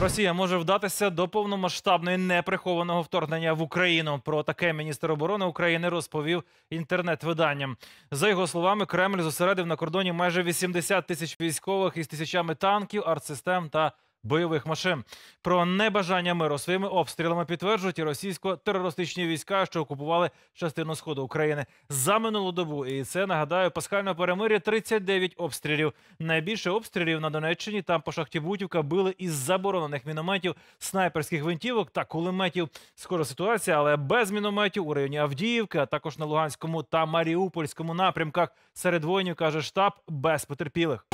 Росія може вдатися до повномасштабної неприхованого вторгнення в Україну. Про таке міністр оборони України розповів інтернет-виданням. За його словами, Кремль зосередив на кордоні майже 80 тисяч військових із тисячами танків, артсистем та бойових машин. Про небажання миру своїми обстрілами підтверджують і російсько-терористичні війська, що окупували частину сходу України за минулу добу. І це нагадаю пасхальне перемир'я 39 обстрілів. Найбільше обстрілів на Донеччині там по шахті Бутівка били із заборонених мінометів, снайперських винтівок та кулеметів. Скоро ситуація, але без мінометів у районі Авдіївки, а також на Луганському та Маріупольському напрямках серед воїнів каже штаб без потерпілих.